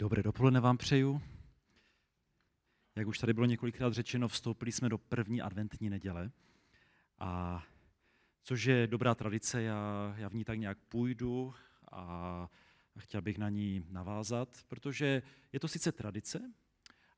Dobré dopoledne vám přeju. Jak už tady bylo několikrát řečeno, vstoupili jsme do první adventní neděle. A což je dobrá tradice, já, já v ní tak nějak půjdu a chtěl bych na ní navázat, protože je to sice tradice,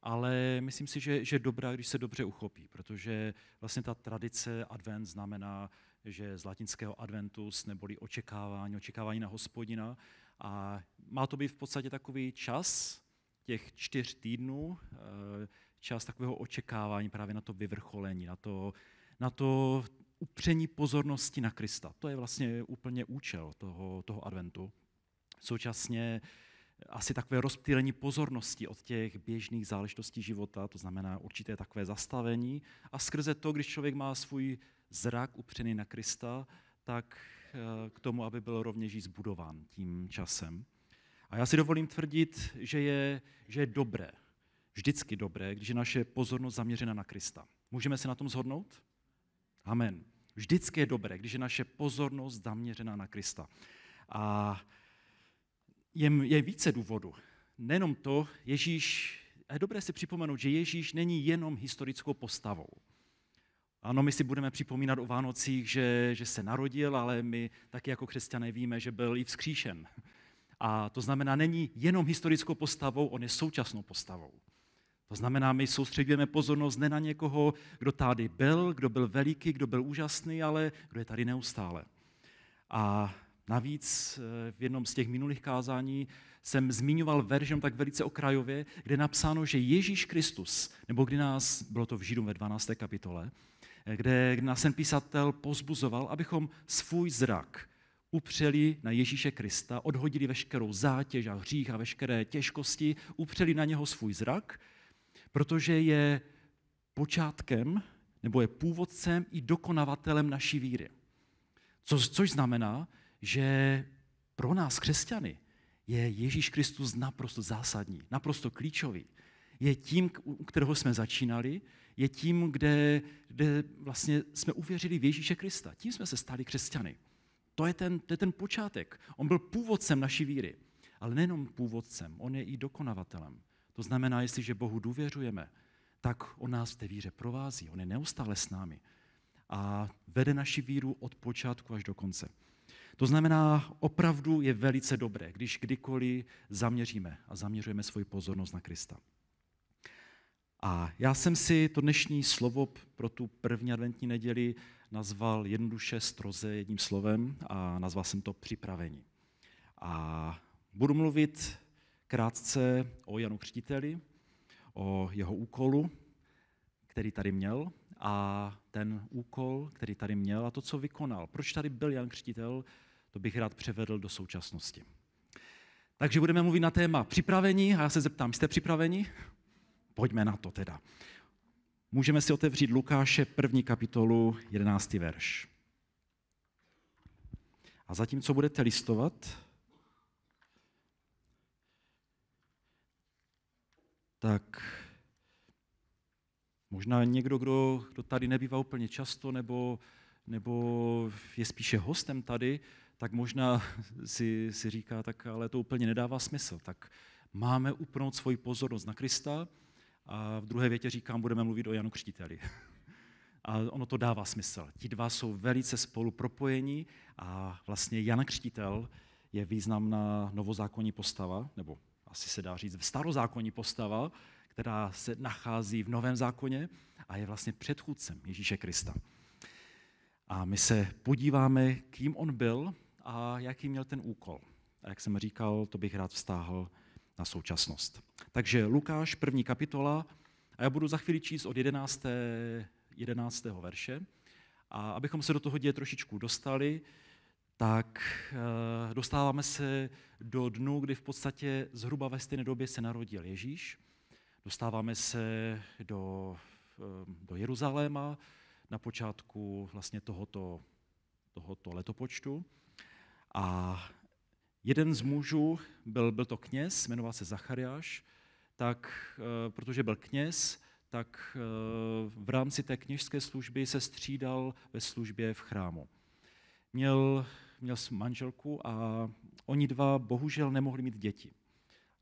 ale myslím si, že, že dobrá, když se dobře uchopí, protože vlastně ta tradice advent znamená, že z latinského adventus neboli očekávání, očekávání na hospodina a má to být v podstatě takový čas těch čtyř týdnů, eh, čas takového očekávání právě na to vyvrcholení, na to, na to upření pozornosti na Krista. To je vlastně úplně účel toho, toho adventu. Současně asi takové rozptýlení pozornosti od těch běžných záležitostí života, to znamená určité takové zastavení. A skrze to, když člověk má svůj zrak upřený na Krista, tak k tomu, aby byl rovněž zbudován tím časem. A já si dovolím tvrdit, že je, že je dobré, vždycky dobré, když je naše pozornost zaměřena na Krista. Můžeme se na tom zhodnout? Amen. Vždycky je dobré, když je naše pozornost zaměřena na Krista. A je, je více důvodů. Nejenom to, Ježíš, je dobré si připomenout, že Ježíš není jenom historickou postavou. Ano, my si budeme připomínat o Vánocích, že, že se narodil, ale my taky jako křesťané víme, že byl i vzkříšen. A to znamená, není jenom historickou postavou, on je současnou postavou. To znamená, my soustředujeme pozornost ne na někoho, kdo tady byl, kdo byl veliký, kdo byl úžasný, ale kdo je tady neustále. A navíc eh, v jednom z těch minulých kázání jsem zmiňoval veržem tak velice okrajově, kde je napsáno, že Ježíš Kristus, nebo kdy nás, bylo to v Židům ve 12. kapitole, kde nás ten písatel pozbuzoval, abychom svůj zrak upřeli na Ježíše Krista, odhodili veškerou zátěž a hřích a veškeré těžkosti, upřeli na něho svůj zrak, protože je počátkem nebo je původcem i dokonavatelem naší víry. Co, což znamená, že pro nás křesťany je Ježíš Kristus naprosto zásadní, naprosto klíčový je tím, u kterého jsme začínali, je tím, kde, kde vlastně jsme uvěřili v Ježíše Krista. Tím jsme se stali křesťany. To je, ten, to je ten počátek. On byl původcem naší víry. Ale nejenom původcem, on je i dokonavatelem. To znamená, jestliže Bohu důvěřujeme, tak on nás v té víře provází. On je neustále s námi a vede naši víru od počátku až do konce. To znamená, opravdu je velice dobré, když kdykoliv zaměříme a zaměřujeme svoji pozornost na Krista. A já jsem si to dnešní slovo pro tu první adventní neděli nazval jednoduše stroze jedním slovem a nazval jsem to připravení. A budu mluvit krátce o Janu Křtiteli, o jeho úkolu, který tady měl a ten úkol, který tady měl a to, co vykonal. Proč tady byl Jan Křtitel, to bych rád převedl do současnosti. Takže budeme mluvit na téma připravení a já se zeptám, jste připraveni? Pojďme na to teda. Můžeme si otevřít Lukáše první kapitolu 11. verš. A zatímco budete listovat, tak možná někdo, kdo, kdo tady nebývá úplně často nebo, nebo je spíše hostem tady, tak možná si, si říká, tak ale to úplně nedává smysl. Tak máme upnout svoji pozornost na Krista, a v druhé větě říkám, budeme mluvit o Janu Křtíteli. A ono to dává smysl. Ti dva jsou velice spolu propojeni a vlastně Jan Křtitel je významná novozákonní postava, nebo asi se dá říct starozákonní postava, která se nachází v Novém zákoně a je vlastně předchůdcem Ježíše Krista. A my se podíváme, kým on byl a jaký měl ten úkol. A jak jsem říkal, to bych rád vztáhl na současnost. Takže Lukáš, první kapitola, a já budu za chvíli číst od 11. 11. verše. A abychom se do toho děje trošičku dostali, tak eh, dostáváme se do dnu, kdy v podstatě zhruba ve stejné době se narodil Ježíš. Dostáváme se do, eh, do Jeruzaléma na počátku vlastně tohoto, tohoto letopočtu. A Jeden z mužů, byl, byl to kněz, jmenoval se Zachariáš, tak eh, protože byl kněz, tak eh, v rámci té kněžské služby se střídal ve službě v chrámu. Měl, měl manželku a oni dva bohužel nemohli mít děti.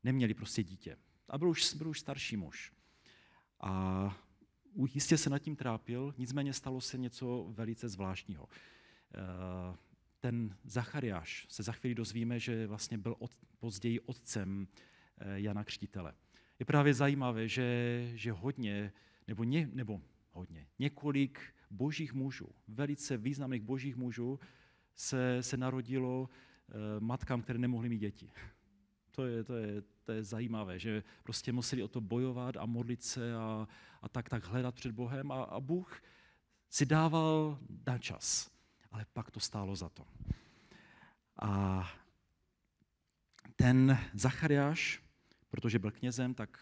Neměli prostě dítě. A byl už, byl už starší muž. A jistě se nad tím trápil, nicméně stalo se něco velice zvláštního. Eh, ten Zachariáš se za chvíli dozvíme, že vlastně byl od, později otcem eh, Jana Křtitele. Je právě zajímavé, že, že hodně, nebo, ně, nebo hodně, několik božích mužů, velice významných božích mužů, se, se narodilo eh, matkám, které nemohly mít děti. To je, to, je, to je zajímavé, že prostě museli o to bojovat a modlit se a, a tak, tak hledat před Bohem a, a Bůh si dával na čas ale pak to stálo za to. A ten Zachariáš, protože byl knězem, tak,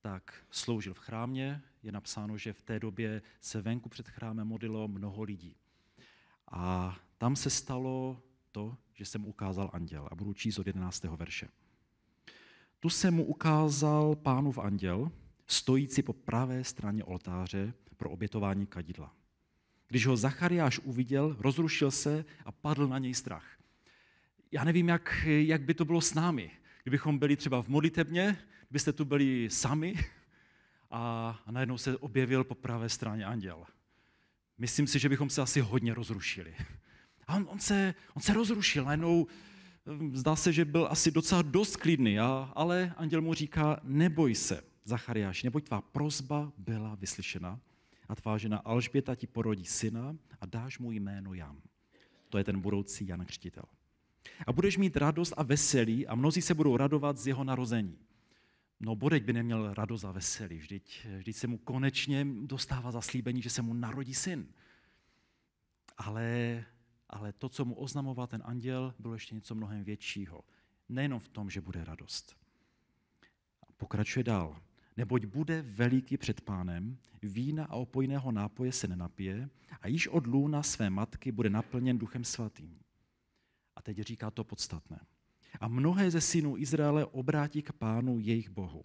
tak sloužil v chrámě. Je napsáno, že v té době se venku před chrámem modlilo mnoho lidí. A tam se stalo to, že se mu ukázal anděl. A budu číst od 11. verše. Tu se mu ukázal pánův anděl, stojící po pravé straně oltáře pro obětování kadidla. Když ho Zachariáš uviděl, rozrušil se a padl na něj strach. Já nevím, jak, jak by to bylo s námi, kdybychom byli třeba v modlitebně, byste tu byli sami a, a najednou se objevil po pravé straně anděl. Myslím si, že bychom se asi hodně rozrušili. A on, on, se, on se rozrušil, najednou hm, zdá se, že byl asi docela dost klidný, a, ale anděl mu říká, neboj se, Zachariáš, neboj tvá prozba byla vyslyšena a tvá žena Alžběta ti porodí syna a dáš mu jméno Jan. To je ten budoucí Jan Křtitel. A budeš mít radost a veselí a mnozí se budou radovat z jeho narození. No Bodek by neměl radost a veselí, vždyť, vždyť se mu konečně dostává zaslíbení, že se mu narodí syn. Ale, ale to, co mu oznamoval ten anděl, bylo ještě něco mnohem většího. Nejenom v tom, že bude radost. pokračuje dál neboť bude veliký před pánem, vína a opojného nápoje se nenapije a již od lůna své matky bude naplněn duchem svatým. A teď říká to podstatné. A mnohé ze synů Izraele obrátí k pánu jejich bohu.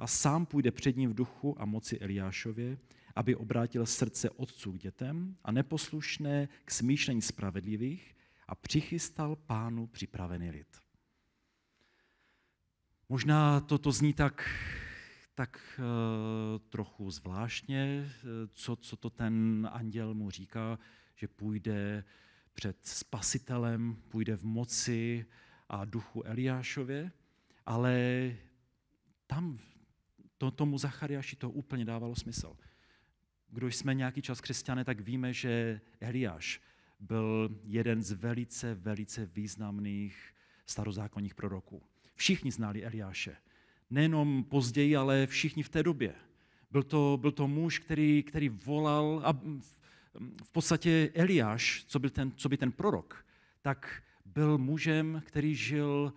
A sám půjde před ním v duchu a moci Eliášově, aby obrátil srdce otců k dětem a neposlušné k smýšlení spravedlivých a přichystal pánu připravený lid. Možná toto zní tak tak eh, trochu zvláštně, eh, co, co to ten anděl mu říká, že půjde před spasitelem, půjde v moci a duchu Eliášově, ale tam to, tomu Zachariáši to úplně dávalo smysl. Když jsme nějaký čas křesťané, tak víme, že Eliáš byl jeden z velice, velice významných starozákonních proroků. Všichni znali Eliáše nejenom později, ale všichni v té době. Byl to, byl to muž, který, který volal a v podstatě Eliáš, co, byl ten, co by ten prorok, tak byl mužem, který žil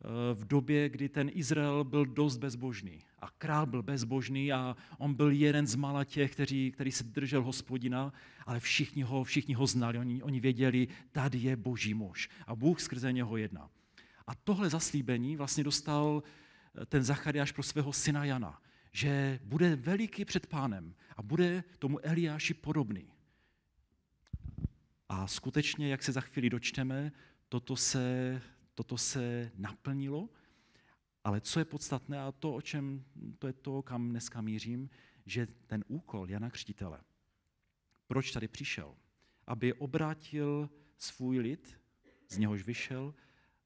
eh, v době, kdy ten Izrael byl dost bezbožný. A král byl bezbožný a on byl jeden z mala těch, kteří, který se držel hospodina, ale všichni ho, všichni ho znali, oni, oni věděli, tady je boží muž a Bůh skrze něho jedná. A tohle zaslíbení vlastně dostal ten Zachariáš pro svého syna Jana, že bude veliký před pánem a bude tomu Eliáši podobný. A skutečně, jak se za chvíli dočteme, toto se, toto se naplnilo, ale co je podstatné a to, o čem, to je to, kam dneska mířím, že ten úkol Jana Křtitele, proč tady přišel? Aby obrátil svůj lid, z něhož vyšel,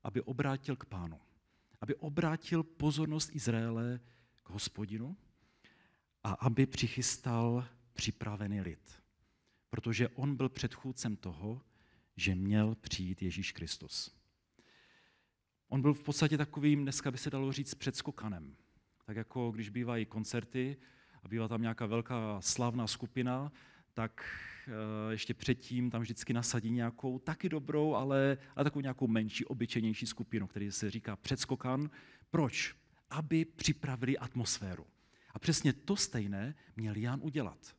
aby obrátil k pánu aby obrátil pozornost Izraele k hospodinu a aby přichystal připravený lid. Protože on byl předchůdcem toho, že měl přijít Ježíš Kristus. On byl v podstatě takovým, dneska by se dalo říct, předskokanem. Tak jako když bývají koncerty a bývá tam nějaká velká slavná skupina, tak Eh, ještě předtím tam vždycky nasadí nějakou taky dobrou, ale, ale takovou nějakou menší, obyčejnější skupinu, který se říká předskokan. Proč? Aby připravili atmosféru. A přesně to stejné měl Jan udělat.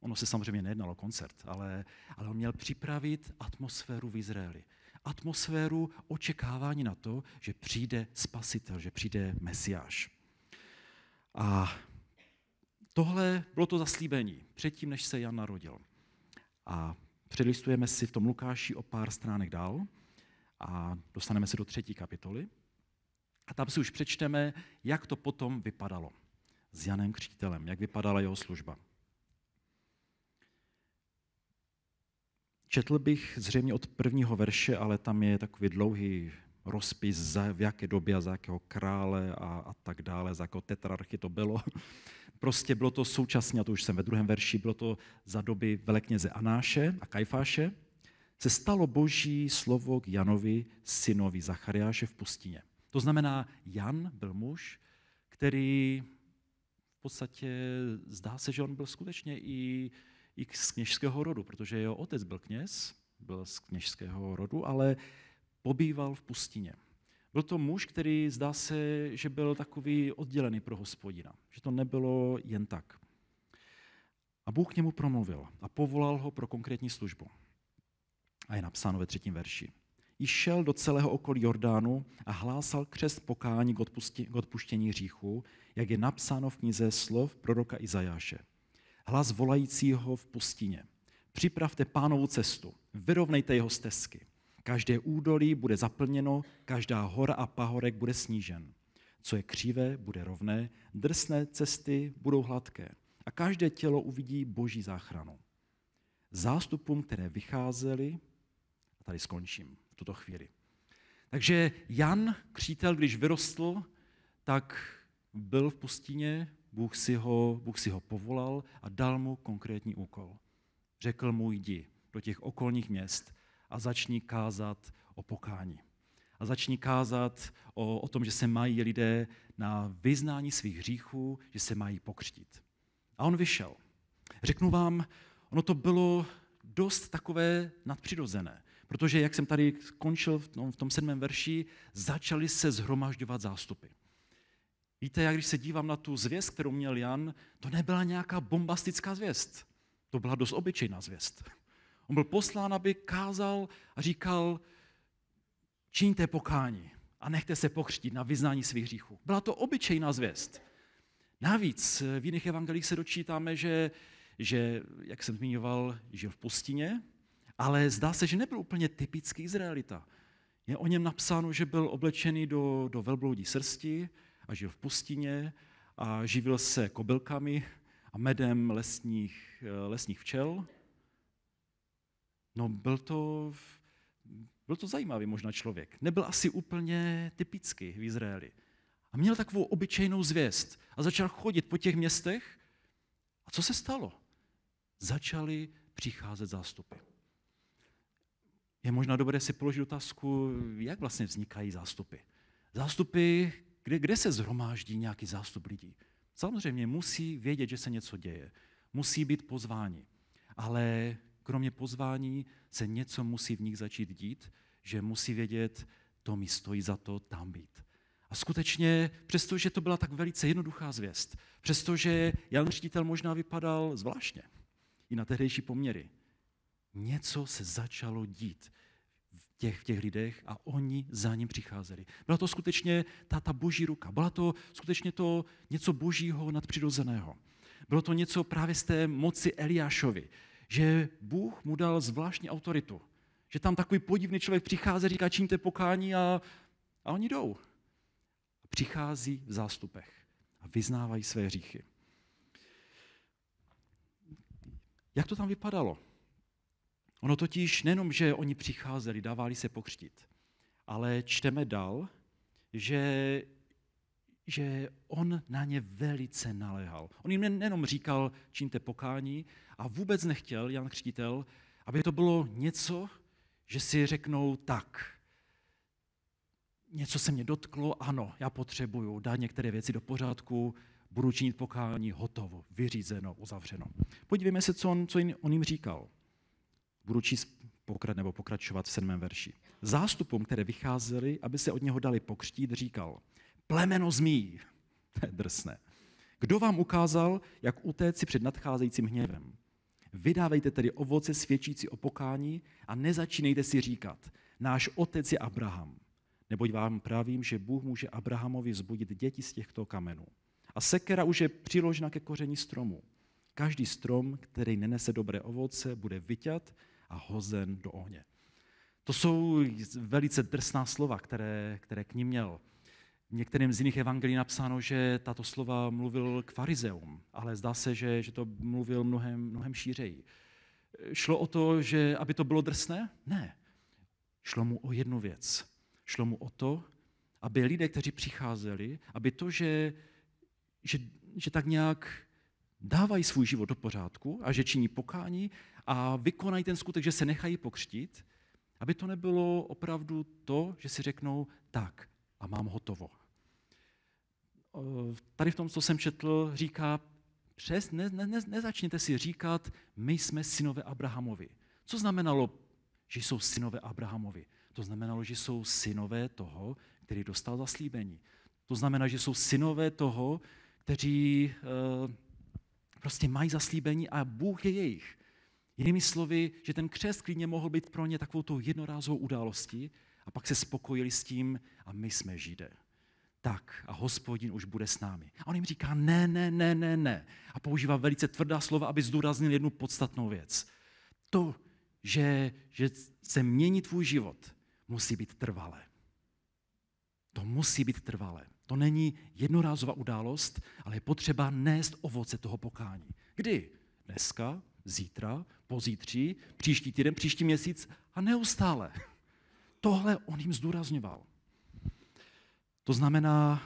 Ono se samozřejmě nejednalo koncert, ale, ale on měl připravit atmosféru v Izraeli. Atmosféru očekávání na to, že přijde spasitel, že přijde mesiáš. A tohle bylo to zaslíbení předtím, než se Jan narodil. A přelistujeme si v tom Lukáši o pár stránek dál a dostaneme se do třetí kapitoly. A tam si už přečteme, jak to potom vypadalo s Janem Křítelem, jak vypadala jeho služba. Četl bych zřejmě od prvního verše, ale tam je takový dlouhý rozpis, za, v jaké době a za jakého krále a, a tak dále, za jakého tetrarchy to bylo. Prostě bylo to současně, a to už jsem ve druhém verši, bylo to za doby velekněze Anáše a Kajfáše, se stalo boží slovo k Janovi, synovi Zachariáše v pustině. To znamená, Jan byl muž, který v podstatě zdá se, že on byl skutečně i, i z kněžského rodu, protože jeho otec byl kněz, byl z kněžského rodu, ale pobýval v pustině. Byl to muž, který zdá se, že byl takový oddělený pro hospodina, že to nebylo jen tak. A Bůh k němu promluvil a povolal ho pro konkrétní službu. A je napsáno ve třetím verši. I šel do celého okolí Jordánu a hlásal křest pokání k odpuštění hříchu, jak je napsáno v knize slov proroka Izajáše. Hlas volajícího v pustině. Připravte pánovu cestu, vyrovnejte jeho stezky. Každé údolí bude zaplněno, každá hora a pahorek bude snížen. Co je křivé, bude rovné, drsné cesty budou hladké a každé tělo uvidí boží záchranu. Zástupům, které vycházely, a tady skončím v tuto chvíli. Takže Jan, křítel, když vyrostl, tak byl v pustině, Bůh si ho, Bůh si ho povolal a dal mu konkrétní úkol. Řekl mu, jdi do těch okolních měst a začni kázat o pokání. A začni kázat o, o tom, že se mají lidé na vyznání svých hříchů, že se mají pokřtít. A on vyšel. Řeknu vám, ono to bylo dost takové nadpřirozené, protože jak jsem tady končil v tom, v tom sedmém verši, začaly se zhromažďovat zástupy. Víte, já když se dívám na tu zvěst, kterou měl Jan, to nebyla nějaká bombastická zvěst. To byla dost obyčejná zvěst. On byl poslán, aby kázal a říkal, čiňte pokání a nechte se pokřtít na vyznání svých hříchů. Byla to obyčejná zvěst. Navíc eh, v jiných evangelích se dočítáme, že, že jak jsem zmiňoval, žil v pustině, ale zdá se, že nebyl úplně typický Izraelita. Je o něm napsáno, že byl oblečený do, do velbloudí srsti a žil v pustině a živil se kobylkami a medem lesních, eh, lesních včel. No byl to, byl to zajímavý možná člověk. Nebyl asi úplně typický v Izraeli. A měl takovou obyčejnou zvěst a začal chodit po těch městech. A co se stalo? Začaly přicházet zástupy. Je možná dobré si položit otázku, jak vlastně vznikají zástupy. Zástupy, kde, kde se zhromáždí nějaký zástup lidí? Samozřejmě musí vědět, že se něco děje. Musí být pozváni. Ale kromě pozvání se něco musí v nich začít dít, že musí vědět, to mi stojí za to tam být. A skutečně, přestože to byla tak velice jednoduchá zvěst, přestože Jan Ředitel možná vypadal zvláštně, i na tehdejší poměry, něco se začalo dít v těch, v těch lidech a oni za ním přicházeli. Byla to skutečně ta, ta boží ruka, byla to skutečně to něco božího nadpřirozeného. Bylo to něco právě z té moci Eliášovi, že Bůh mu dal zvláštní autoritu. Že tam takový podivný člověk přichází, říká, čiňte pokání a, a oni jdou. A přichází v zástupech a vyznávají své říchy. Jak to tam vypadalo? Ono totiž nejenom, že oni přicházeli, dávali se pokřtit, ale čteme dál, že že on na ně velice naléhal. On jim nenom říkal, činte pokání, a vůbec nechtěl Jan Křtitel, aby to bylo něco, že si řeknou tak, něco se mě dotklo, ano, já potřebuju dát některé věci do pořádku, budu činit pokání, hotovo, vyřízeno, uzavřeno. Podívejme se, co on, co on jim říkal. Budu číst pokra- nebo pokračovat v sedmém verši. Zástupům, které vycházeli, aby se od něho dali pokřtít, říkal – plemeno zmí. To je drsné. Kdo vám ukázal, jak utéci před nadcházejícím hněvem? Vydávejte tedy ovoce svědčící o pokání a nezačínejte si říkat, náš otec je Abraham. Neboť vám pravím, že Bůh může Abrahamovi vzbudit děti z těchto kamenů. A sekera už je přiložena ke koření stromu. Každý strom, který nenese dobré ovoce, bude vyťat a hozen do ohně. To jsou velice drsná slova, které, které k ním měl v některém z jiných evangelií napsáno, že tato slova mluvil k farizeum, ale zdá se, že, že to mluvil mnohem, mnohem šířeji. Šlo o to, že aby to bylo drsné? Ne. Šlo mu o jednu věc. Šlo mu o to, aby lidé, kteří přicházeli, aby to, že, že, že tak nějak dávají svůj život do pořádku a že činí pokání a vykonají ten skutek, že se nechají pokřtít, aby to nebylo opravdu to, že si řeknou tak a mám hotovo. Eh, tady v tom, co jsem četl, říká, přes, ne, ne, ne, nezačněte si říkat, my jsme synové Abrahamovi. Co znamenalo, že jsou synové Abrahamovi? To znamenalo, že jsou synové toho, který dostal zaslíbení. To znamená, že jsou synové toho, kteří e, prostě mají zaslíbení a Bůh je jejich. Jinými slovy, že ten křest klidně mohl být pro ně takovou jednorázovou událostí a pak se spokojili s tím a my jsme židé tak a hospodin už bude s námi. A on jim říká ne, ne, ne, ne, ne. A používá velice tvrdá slova, aby zdůraznil jednu podstatnou věc. To, že, že se mění tvůj život, musí být trvalé. To musí být trvalé. To není jednorázová událost, ale je potřeba nést ovoce toho pokání. Kdy? Dneska, zítra, pozítří, příští týden, příští měsíc a neustále. Tohle on jim zdůrazňoval. To znamená,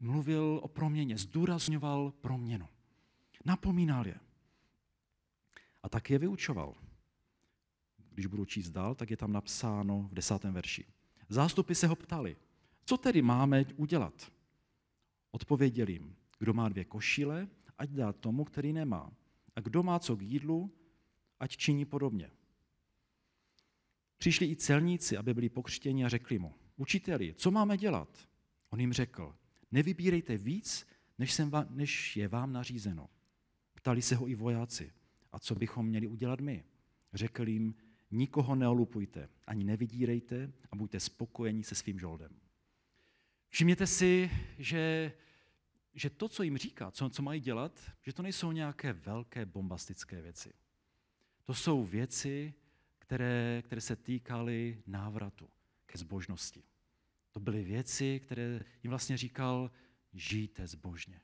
mluvil o proměně, zdůrazňoval proměnu. Napomínal je. A tak je vyučoval. Když budu číst dál, tak je tam napsáno v desátém verši. Zástupy se ho ptali, co tedy máme udělat? Odpověděl jim, kdo má dvě košile, ať dá tomu, který nemá. A kdo má co k jídlu, ať činí podobně. Přišli i celníci, aby byli pokřtěni a řekli mu, učiteli, co máme dělat? On jim řekl, nevybírejte víc, než, jsem vám, než je vám nařízeno. Ptali se ho i vojáci, a co bychom měli udělat my? Řekl jim, nikoho neolupujte, ani nevydírejte a buďte spokojení se svým žoldem. Všimněte si, že, že to, co jim říká, co, co mají dělat, že to nejsou nějaké velké bombastické věci. To jsou věci, které, které se týkaly návratu ke zbožnosti. To byly věci, které jim vlastně říkal, žijte zbožně.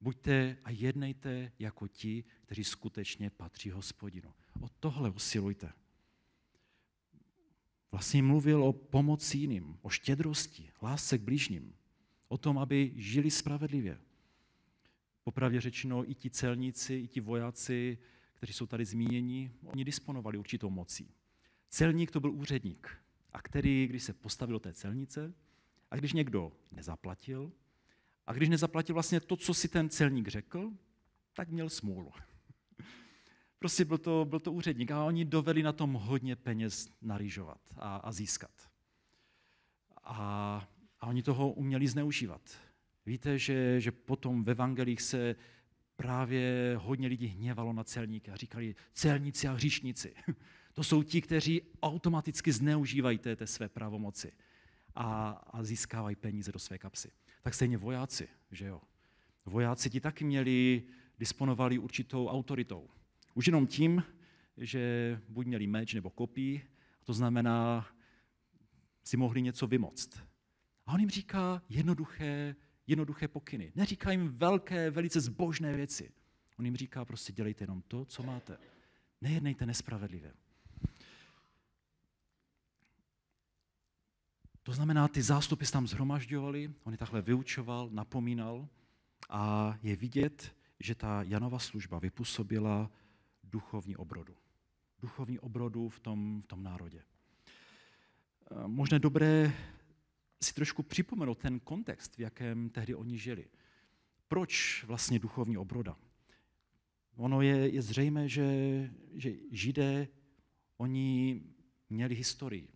Buďte a jednejte jako ti, kteří skutečně patří hospodinu. O tohle usilujte. Vlastně mluvil o pomoci jiným, o štědrosti, lásce k blížním, o tom, aby žili spravedlivě. Popravdě řečeno, i ti celníci, i ti vojáci, kteří jsou tady zmíněni, oni disponovali určitou mocí. Celník to byl úředník a který, když se postavil té celnice, a když někdo nezaplatil, a když nezaplatil vlastně to, co si ten celník řekl, tak měl smůlu. Prostě byl to, byl to úředník a oni doveli na tom hodně peněz narýžovat a, a získat. A, a oni toho uměli zneužívat. Víte, že, že potom v evangelích se právě hodně lidí hněvalo na celníky a říkali celníci a hříšníci. To jsou ti, kteří automaticky zneužívají té, té své pravomoci a, a získávají peníze do své kapsy. Tak stejně vojáci, že jo? Vojáci ti taky měli, disponovali určitou autoritou. Už jenom tím, že buď měli meč nebo kopí, to znamená, si mohli něco vymoct. A on jim říká jednoduché, jednoduché pokyny. Neříká jim velké, velice zbožné věci. On jim říká prostě dělejte jenom to, co máte. Nejednejte nespravedlivě. To znamená, ty zástupy se tam zhromažďovali, on je takhle vyučoval, napomínal a je vidět, že ta Janova služba vypůsobila duchovní obrodu. Duchovní obrodu v tom, v tom národě. Eh, možná dobré si trošku připomenout ten kontext, v jakém tehdy oni žili. Proč vlastně duchovní obroda? Ono je, je zřejmé, že, že židé, oni měli historii.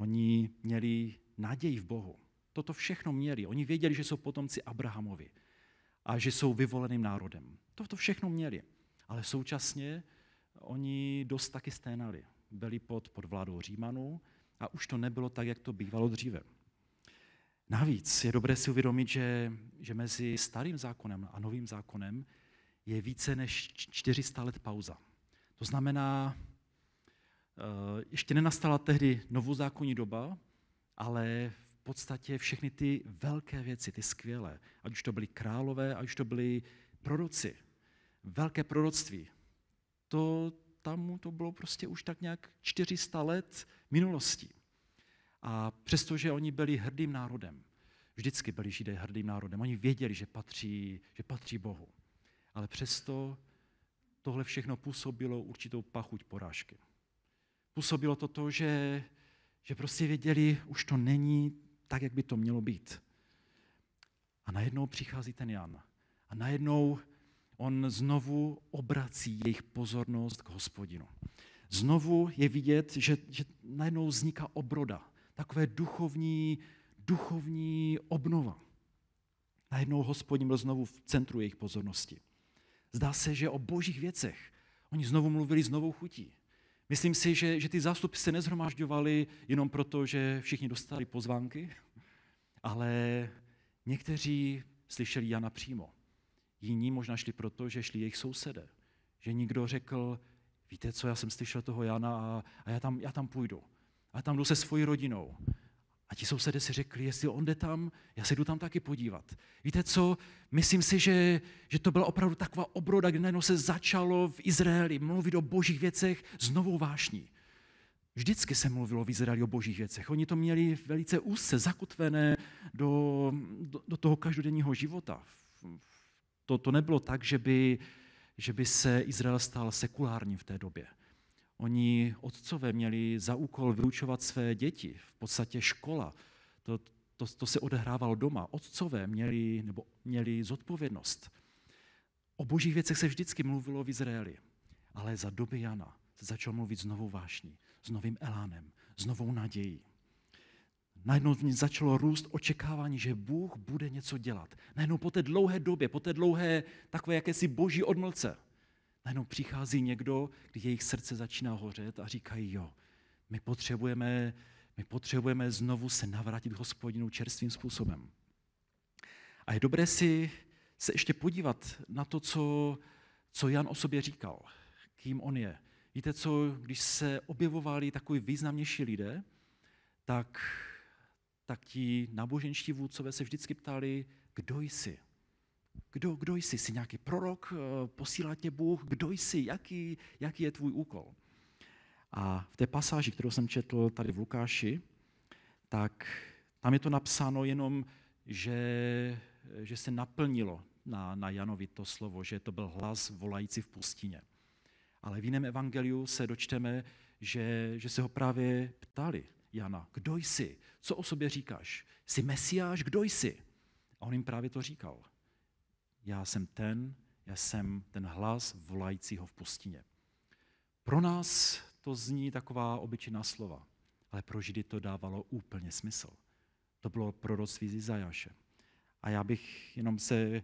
Oni měli naději v Bohu. Toto všechno měli. Oni věděli, že jsou potomci Abrahamovi a že jsou vyvoleným národem. Toto všechno měli. Ale současně oni dost taky sténali. Byli pod, pod vládou Římanů a už to nebylo tak, jak to bývalo dříve. Navíc je dobré si uvědomit, že, že mezi starým zákonem a novým zákonem je více než 400 let pauza. To znamená, Eh, ještě nenastala tehdy novozákonní doba, ale v podstatě všechny ty velké věci, ty skvělé, ať už to byly králové, ať už to byly proroci, velké proroctví, to tam to bylo prostě už tak nějak 400 let minulosti. A přestože oni byli hrdým národem, vždycky byli Židé hrdým národem, oni věděli, že patří, že patří Bohu. Ale přesto tohle všechno působilo určitou pachuť porážky. Působilo to to, že, že prostě věděli, už to není tak, jak by to mělo být. A najednou přichází ten Jan. A najednou on znovu obrací jejich pozornost k hospodinu. Znovu je vidět, že, že najednou vzniká obroda, takové duchovní, duchovní obnova. Najednou hospodin byl znovu v centru jejich pozornosti. Zdá se, že o božích věcech. Oni znovu mluvili s novou chutí. Myslím si, že, že ty zástupy se nezhromažďovaly jenom proto, že všichni dostali pozvánky, ale někteří slyšeli Jana přímo. Jiní možná šli proto, že šli jejich sousedé. Že někdo řekl, víte co, já jsem slyšel toho Jana a, a já, tam, já tam půjdu. A tam jdu se svojí rodinou. A ti sousedé si řekli, jestli on jde tam, já se jdu tam taky podívat. Víte co, myslím si, že, že to byla opravdu taková obroda, kdy najednou se začalo v Izraeli mluvit o božích věcech s novou vášní. Vždycky se mluvilo v Izraeli o božích věcech. Oni to měli velice úzce zakotvené do, do, do toho každodenního života. To, to nebylo tak, že by, že by se Izrael stal sekulárním v té době. Oni otcové měli za úkol vyučovat své děti, v podstatě škola. To, to, to se odehrávalo doma. Otcové měli, nebo měli zodpovědnost. O božích věcech se vždycky mluvilo v Izraeli, ale za doby Jana se začal mluvit s novou vášní, s novým elánem, s novou nadějí. Najednou v ní začalo růst očekávání, že Bůh bude něco dělat. Najednou po té dlouhé době, po té dlouhé takové jakési boží odmlce – najednou přichází někdo, kdy jejich srdce začíná hořet a říkají, jo, my potřebujeme, my potřebujeme znovu se navrátit k hospodinu čerstvým způsobem. A je dobré si se ještě podívat na to, co, co Jan o sobě říkal, kým on je. Víte co, když se objevovali takový významnější lidé, tak, tak ti náboženští vůdcové se vždycky ptali, kdo jsi? kdo, kdo jsi, jsi nějaký prorok, eh, posílá tě Bůh, kdo jsi, jaký, jaký je tvůj úkol. A v té pasáži, kterou jsem četl tady v Lukáši, tak tam je to napsáno jenom, že, že se naplnilo na, na Janovi to slovo, že to byl hlas volající v pustině. Ale v jiném evangeliu se dočteme, že, že se ho právě ptali Jana, kdo jsi, co o sobě říkáš, jsi mesiáš, kdo jsi? A on jim právě to říkal já jsem ten, já jsem ten hlas volajícího v pustině. Pro nás to zní taková obyčejná slova, ale pro Židy to dávalo úplně smysl. To bylo proroctví z Izajáše. A já bych jenom se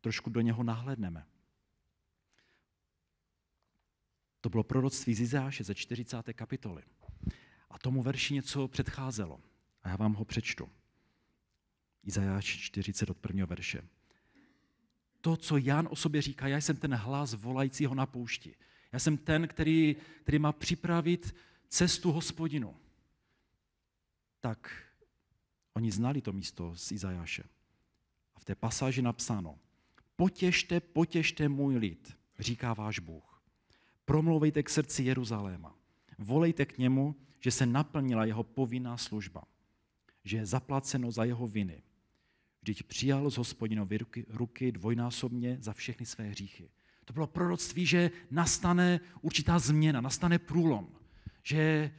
trošku do něho nahledneme. To bylo proroctví z Izajáše ze 40. kapitoly. A tomu verši něco předcházelo. A já vám ho přečtu. Izajáš 40 od prvního verše to, co Jan o sobě říká, já jsem ten hlas volajícího na poušti. Já jsem ten, který, který má připravit cestu hospodinu. Tak oni znali to místo z Izajáše. A v té pasáži napsáno, potěšte, potěšte můj lid, říká váš Bůh. Promlouvejte k srdci Jeruzaléma. Volejte k němu, že se naplnila jeho povinná služba, že je zaplaceno za jeho viny, když přijal z hospodinovy ruky, ruky dvojnásobně za všechny své hříchy. To bylo proroctví, že nastane určitá změna, nastane průlom, že,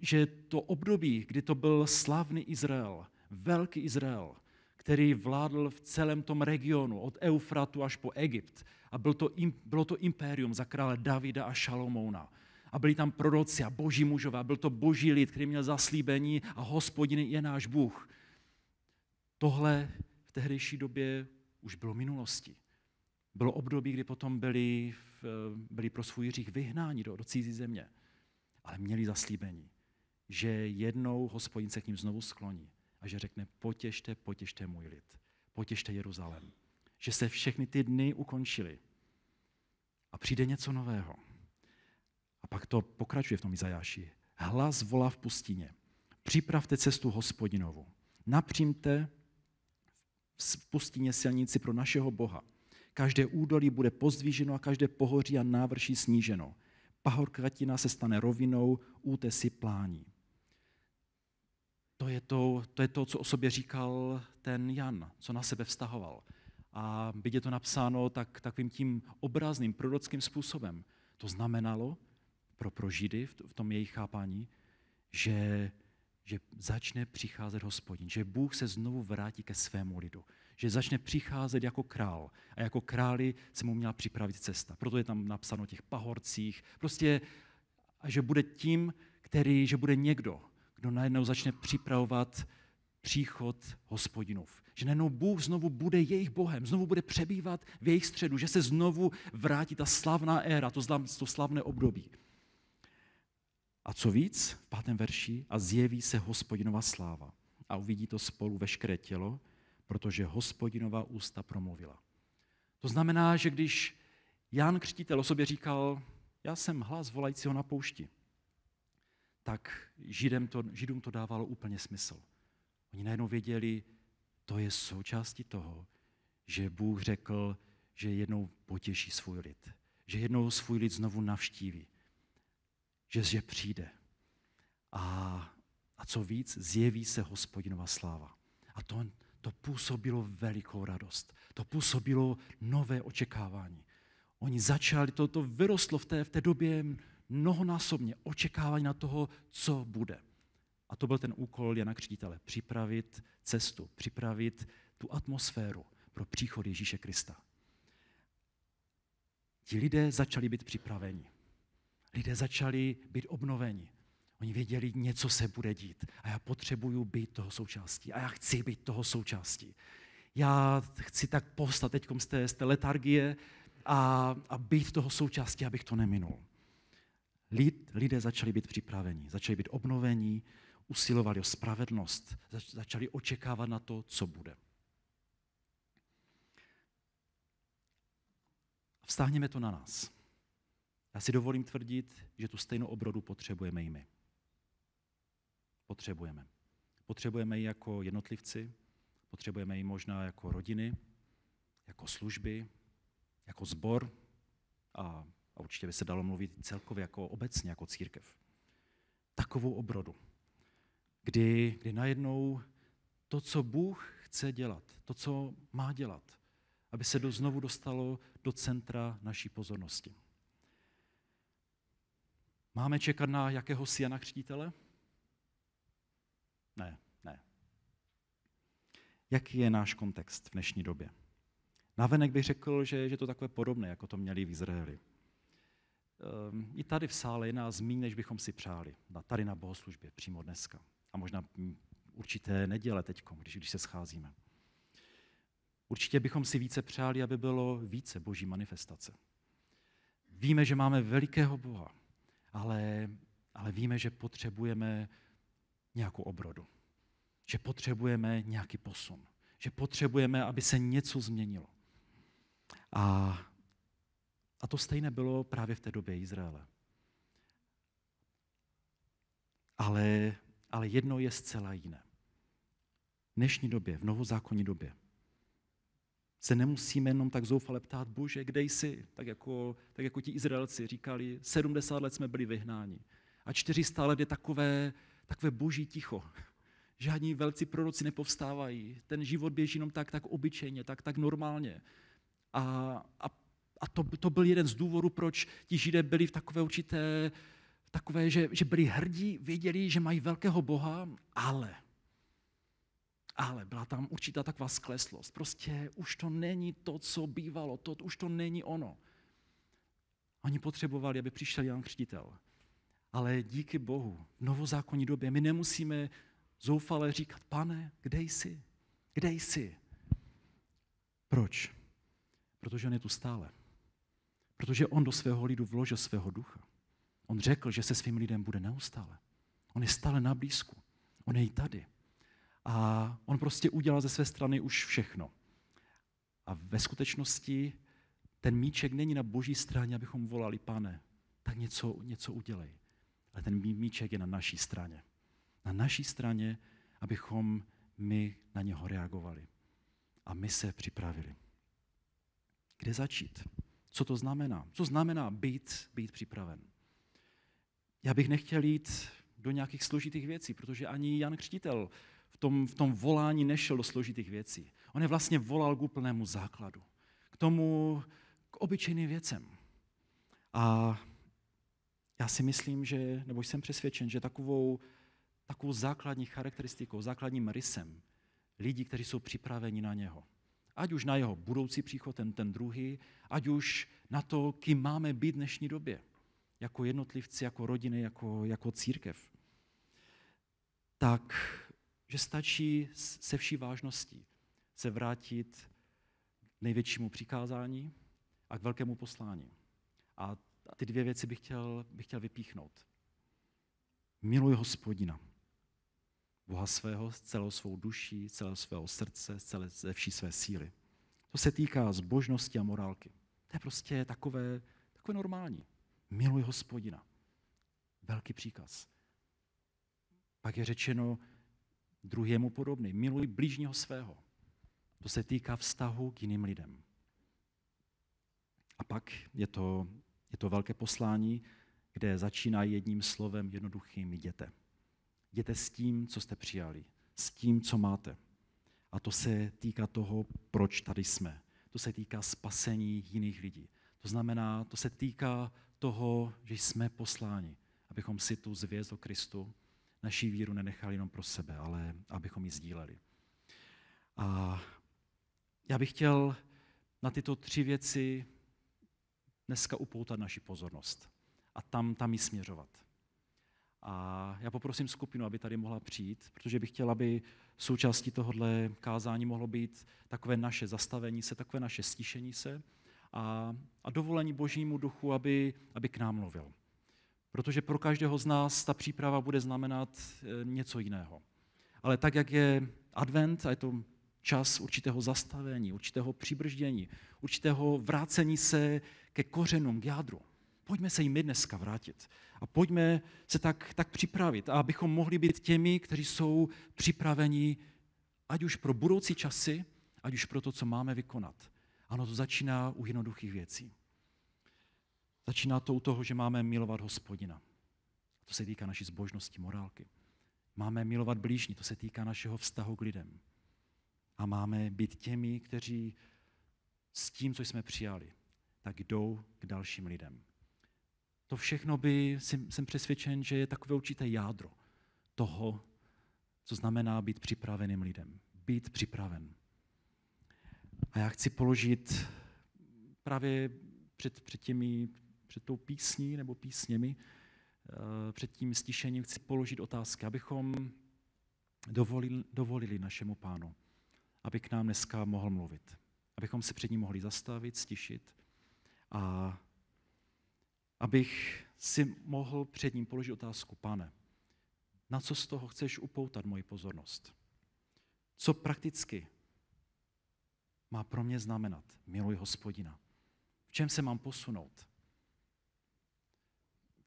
že to období, kdy to byl slavný Izrael, velký Izrael, který vládl v celém tom regionu, od Eufratu až po Egypt, a byl to, bylo to impérium za krále Davida a Šalomouna. A byli tam proroci a boží mužové, a byl to boží lid, který měl zaslíbení a hospodin je náš Bůh. Tohle v tehdejší době už bylo minulostí. Bylo období, kdy potom byli, byli pro svůj řích vyhnáni do, do cizí země, ale měli zaslíbení, že jednou hospodin se k ním znovu skloní a že řekne, potěšte, potěšte můj lid, potěšte Jeruzalem, Že se všechny ty dny ukončily a přijde něco nového. A pak to pokračuje v tom Izajáši. Hlas volá v pustině. Připravte cestu hospodinovu. Napřímte v pustině silnici pro našeho Boha. Každé údolí bude pozdvíženo a každé pohoří a návrší sníženo. Pahorkratina se stane rovinou, útesy plání. To je to, to je to, co o sobě říkal ten Jan, co na sebe vztahoval. A byť je to napsáno tak, takovým tím obrazným, prorockým způsobem. To znamenalo pro, pro Židy v tom jejich chápání, že že začne přicházet hospodin, že Bůh se znovu vrátí ke svému lidu, že začne přicházet jako král a jako králi se mu měla připravit cesta. Proto je tam napsáno těch pahorcích, prostě, že bude tím, který, že bude někdo, kdo najednou začne připravovat příchod hospodinův. Že najednou Bůh znovu bude jejich Bohem, znovu bude přebývat v jejich středu, že se znovu vrátí ta slavná éra, to, to slavné období. A co víc, v pátém verši, a zjeví se hospodinova sláva. A uvidí to spolu veškeré tělo, protože hospodinová ústa promluvila. To znamená, že když Jan Křtitel o sobě říkal, já jsem hlas volajícího na poušti, tak židem to, židům to dávalo úplně smysl. Oni najednou věděli, to je součástí toho, že Bůh řekl, že jednou potěší svůj lid, že jednou svůj lid znovu navštíví, že zje přijde. A, a co víc, zjeví se hospodinova sláva. A to, to působilo velikou radost. To působilo nové očekávání. Oni začali, to, to vyrostlo v té, v té době mnohonásobně očekávání na toho, co bude. A to byl ten úkol Jana Křtitele. Připravit cestu, připravit tu atmosféru pro příchod Ježíše Krista. Ti lidé začali být připraveni lidé začali být obnoveni. Oni věděli, něco se bude dít a já potřebuju být toho součástí a já chci být toho součástí. Já chci tak postat teď z té, z té letargie a, a být toho součástí, abych to neminul. Lid, lidé začali být připraveni, začali být obnovení, usilovali o spravedlnost, zač, začali očekávat na to, co bude. Vztáhněme to na nás. Já si dovolím tvrdit, že tu stejnou obrodu potřebujeme i my. Potřebujeme. Potřebujeme ji jako jednotlivci, potřebujeme ji možná jako rodiny, jako služby, jako sbor a, a určitě by se dalo mluvit celkově jako obecně, jako církev. Takovou obrodu, kdy, kdy najednou to, co Bůh chce dělat, to, co má dělat, aby se do, znovu dostalo do centra naší pozornosti. Máme čekat na jakého Jana křtítele? Ne, ne. Jaký je náš kontext v dnešní době? Navenek bych řekl, že je to takové podobné, jako to měli v Izraeli. Ehm, I tady v sále je nás míň, než bychom si přáli. Tady na bohoslužbě, přímo dneska. A možná hm, určité neděle teď, když, když se scházíme. Určitě bychom si více přáli, aby bylo více boží manifestace. Víme, že máme velikého Boha, ale, ale víme, že potřebujeme nějakou obrodu, že potřebujeme nějaký posun, že potřebujeme, aby se něco změnilo. A, a to stejné bylo právě v té době Izraele. Ale, ale jedno je zcela jiné. V dnešní době, v novozákonní době, se nemusíme jenom tak zoufale ptát, bože, kde jsi? Tak jako, tak jako ti Izraelci říkali, 70 let jsme byli vyhnáni. A 400 let je takové, takové boží ticho. Žádní velcí proroci nepovstávají. Ten život běží jenom tak, tak obyčejně, tak, tak normálně. A, a, a to, to byl jeden z důvodů, proč ti židé byli v takové určité, takové, že, že byli hrdí, věděli, že mají velkého Boha, ale ale byla tam určitá taková skleslost. Prostě už to není to, co bývalo, to už to není ono. Oni potřebovali, aby přišel Jan Křtitel. Ale díky Bohu, v novozákonní době, my nemusíme zoufale říkat, pane, kde jsi? Kde jsi? Proč? Protože on je tu stále. Protože on do svého lidu vložil svého ducha. On řekl, že se svým lidem bude neustále. On je stále na blízku. On je i tady. A on prostě udělal ze své strany už všechno. A ve skutečnosti ten míček není na boží straně, abychom volali, pane, tak něco, něco udělej. Ale ten míček je na naší straně. Na naší straně, abychom my na něho reagovali. A my se připravili. Kde začít? Co to znamená? Co znamená být, být připraven? Já bych nechtěl jít do nějakých složitých věcí, protože ani Jan Křtitel tom, v tom volání nešel do složitých věcí. On je vlastně volal k úplnému základu. K tomu, k obyčejným věcem. A já si myslím, že, nebo jsem přesvědčen, že takovou, takovou základní charakteristikou, základním rysem lidí, kteří jsou připraveni na něho, ať už na jeho budoucí příchod, ten, ten druhý, ať už na to, kým máme být v dnešní době, jako jednotlivci, jako rodiny, jako, jako církev, tak že stačí se vší vážností se vrátit k největšímu přikázání a k velkému poslání. A ty dvě věci bych chtěl, bych chtěl vypíchnout. Miluj hospodina, Boha svého, s celou svou duší, z celého svého srdce, z celé, ze vší své síly. To se týká zbožnosti a morálky. To je prostě takové, takové normální. Miluj hospodina. Velký příkaz. Pak je řečeno, druhému podobný. Miluj blížního svého. To se týká vztahu k jiným lidem. A pak je to, je to velké poslání, kde začíná jedním slovem jednoduchým jděte. Jděte s tím, co jste přijali, s tím, co máte. A to se týká toho, proč tady jsme. To se týká spasení jiných lidí. To znamená, to se týká toho, že jsme posláni, abychom si tu zvěst o Kristu naší víru nenechali jenom pro sebe, ale abychom ji sdíleli. A já bych chtěl na tyto tři věci dneska upoutat naši pozornost a tam, tam ji směřovat. A já poprosím skupinu, aby tady mohla přijít, protože bych chtěl, aby součástí tohohle kázání mohlo být takové naše zastavení se, takové naše stišení se a, a dovolení Božímu duchu, aby, aby k nám mluvil protože pro každého z nás ta příprava bude znamenat eh, něco jiného. Ale tak, jak je advent, a je to čas určitého zastavení, určitého přibrždění, určitého vrácení se ke kořenům, k jádru. Pojďme se jim my dneska vrátit a pojďme se tak, tak připravit, a abychom mohli být těmi, kteří jsou připraveni ať už pro budoucí časy, ať už pro to, co máme vykonat. Ano, to začíná u jednoduchých věcí. Začíná to u toho, že máme milovat hospodina. To se týká naší zbožnosti, morálky. Máme milovat blížní, to se týká našeho vztahu k lidem. A máme být těmi, kteří s tím, co jsme přijali, tak jdou k dalším lidem. To všechno by, jsem, jsem přesvědčen, že je takové určité jádro toho, co znamená být připraveným lidem. Být připraven. A já chci položit právě před, před těmi před tou písní nebo písněmi, eh, před tím stišením chci položit otázky, abychom dovolili, dovolili našemu pánu, aby k nám dneska mohl mluvit, abychom se před ním mohli zastavit, stišit a abych si mohl před ním položit otázku, pane, na co z toho chceš upoutat moji pozornost? Co prakticky má pro mě znamenat miluji hospodina? V čem se mám posunout?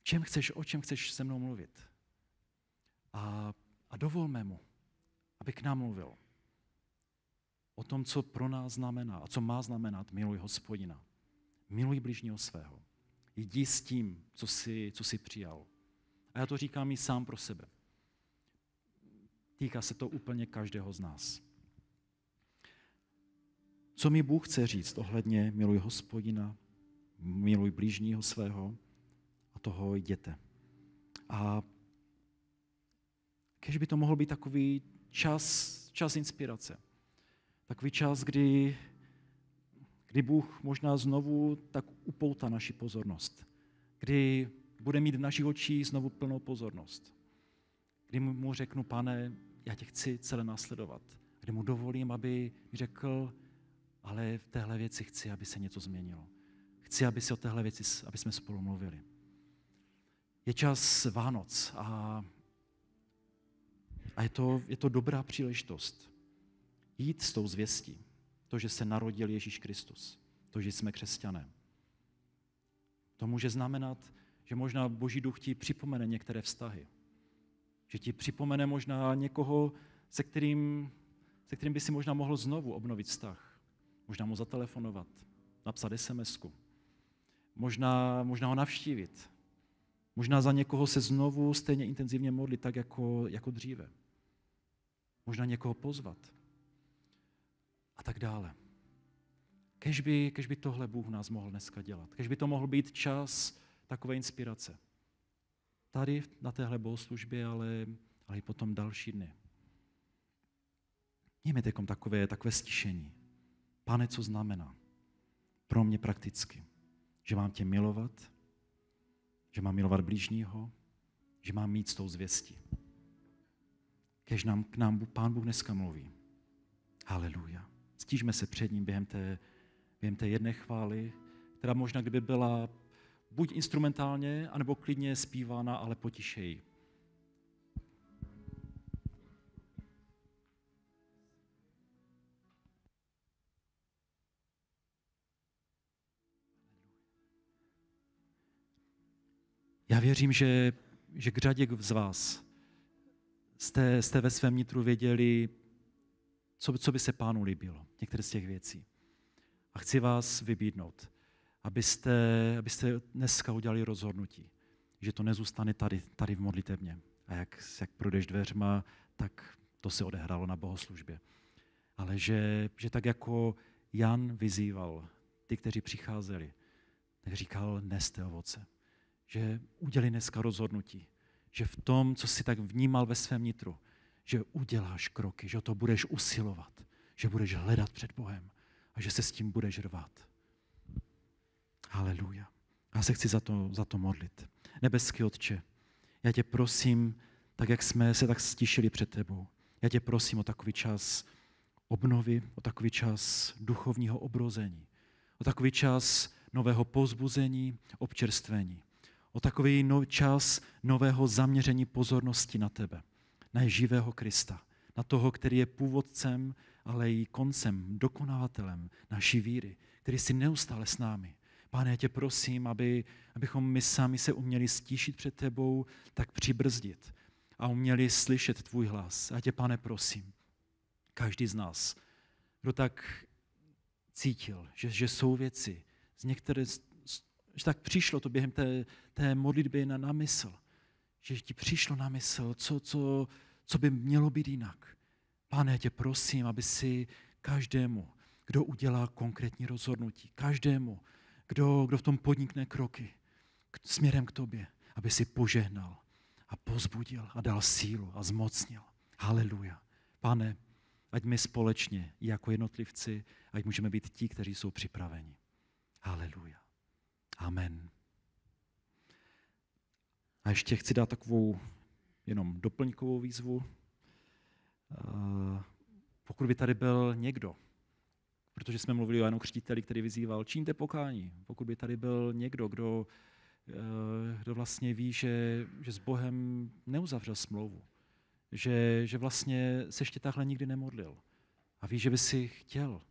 čem chceš, o čem chceš se mnou mluvit. A, a dovolme mu, aby k nám mluvil o tom, co pro nás znamená a co má znamenat miluj hospodina. Miluj bližního svého. Jdi s tím, co jsi, co jsi přijal. A já to říkám i sám pro sebe. Týká se to úplně každého z nás. Co mi Bůh chce říct ohledně miluj hospodina, miluj blížního svého, a toho jděte. A kež by to mohl být takový čas, čas inspirace. Takový čas, kdy, kdy Bůh možná znovu tak upoutá naši pozornost. Kdy bude mít v našich očích znovu plnou pozornost. Kdy mu řeknu, pane, já tě chci celé následovat. Kdy mu dovolím, aby mi řekl, ale v téhle věci chci, aby se něco změnilo. Chci, aby se o téhle věci, aby jsme spolu mluvili je čas Vánoc a, a je, to, je to dobrá příležitost jít s tou zvěstí. To, že se narodil Ježíš Kristus, to, že jsme křesťané. To může znamenat, že možná Boží duch ti připomene některé vztahy. Že ti připomene možná někoho, se kterým, se kterým by si možná mohl znovu obnovit vztah. Možná mu zatelefonovat, napsat sms -ku. Možná, možná ho navštívit, Možná za někoho se znovu stejně intenzivně modlit, tak jako, jako dříve. Možná někoho pozvat. A tak dále. Kež by, kež by tohle Bůh nás mohl dneska dělat. Kež by to mohl být čas takové inspirace. Tady na téhle bohoslužbě, ale, ale i potom další dny. Mějme teď takové, takové stišení. Pane, co znamená pro mě prakticky, že mám tě milovat, že mám milovat blížního, že mám mít s tou zvěstí. Kež nám, k nám Pán Bůh dneska mluví. Haleluja. Stížme se před ním během té, během té jedné chvály, která možná kdyby byla buď instrumentálně, anebo klidně zpívána, ale potišejí. Já věřím, že, že k řadě z vás jste, jste ve svém nitru věděli, co, co by se pánu líbilo, některé z těch věcí. A chci vás vybídnout, abyste, abyste dneska udělali rozhodnutí, že to nezůstane tady, tady v modlitevně. A jak, jak prodeš dveřma, tak to se odehrálo na bohoslužbě. Ale že, že tak jako Jan vyzýval ty, kteří přicházeli, tak říkal, neste ovoce že udělí dneska rozhodnutí, že v tom, co jsi tak vnímal ve svém nitru, že uděláš kroky, že to budeš usilovat, že budeš hledat před Bohem a že se s tím budeš rvat. Haleluja. Já se chci za to, za to modlit. Nebeský Otče, já tě prosím, tak jak jsme se tak stišili před tebou, já tě prosím o takový čas obnovy, o takový čas duchovního obrození, o takový čas nového pozbuzení, občerstvení o takový no, čas nového zaměření pozornosti na tebe, na živého Krista, na toho, který je původcem, ale i koncem, dokonavatelem naší víry, který si neustále s námi. Pane, já tě prosím, aby, abychom my sami se uměli stíšit před tebou, tak přibrzdit a uměli slyšet tvůj hlas. A tě, pane, prosím, každý z nás, kdo tak cítil, že, že jsou věci, z některé že tak přišlo to během té, té modlitby na, na mysl. Že ti přišlo na mysl, co, co, co by mělo být jinak. Pane, já tě prosím, aby si každému, kdo udělá konkrétní rozhodnutí, každému, kdo, kdo v tom podnikne kroky k, směrem k tobě, aby si požehnal a pozbudil a dal sílu a zmocnil. Haleluja. Pane, ať my společně, jako jednotlivci, ať můžeme být ti, kteří jsou připraveni. Haleluja. Amen. A ještě chci dát takovou jenom doplňkovou výzvu. Eh, pokud by tady byl někdo, protože jsme mluvili o Janu Křtiteli, který vyzýval, čiňte pokání. Pokud by tady byl někdo, kdo, eh, kdo vlastně ví, že, že s Bohem neuzavřel smlouvu, že, že vlastně se ještě takhle nikdy nemodlil a ví, že by si chtěl,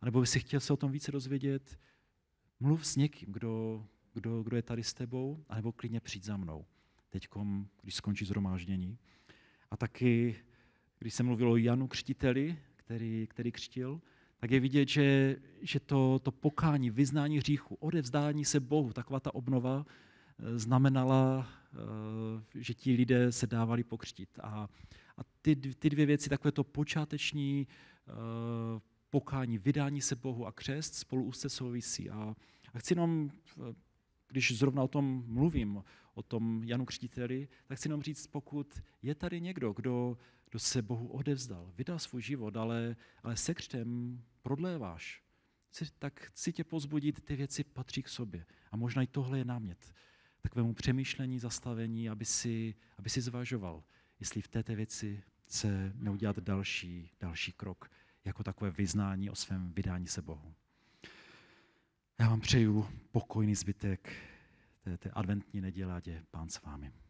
anebo by si chtěl se o tom více dozvědět, mluv s někým, kdo, kdo, kdo je tady s tebou, anebo klidně přijď za mnou. Teď, když skončí zhromáždění. A taky, když se mluvilo o Janu Křtiteli, který, který křtil, tak je vidět, že, že to, to pokání, vyznání hříchu, odevzdání se Bohu, taková ta obnova eh, znamenala, eh, že ti lidé se dávali pokřtit, A, a ty, ty dvě věci, takové to počáteční eh, pokání, vydání se Bohu a křest spolu úzce souvisí. A, a chci jenom, když zrovna o tom mluvím, o tom Janu Křtiteli, tak chci jenom říct, pokud je tady někdo, kdo, kdo se Bohu odevzdal, vydal svůj život, ale, ale se křtem prodléváš, tak chci tě pozbudit, ty věci patří k sobě. A možná i tohle je námět takovému přemýšlení, zastavení, aby si, aby si zvažoval, jestli v této věci se neudělat další, další krok, jako takové vyznání o svém vydání se Bohu. Já vám přeju pokojný zbytek té, té adventní neděle, ať je pán s vámi.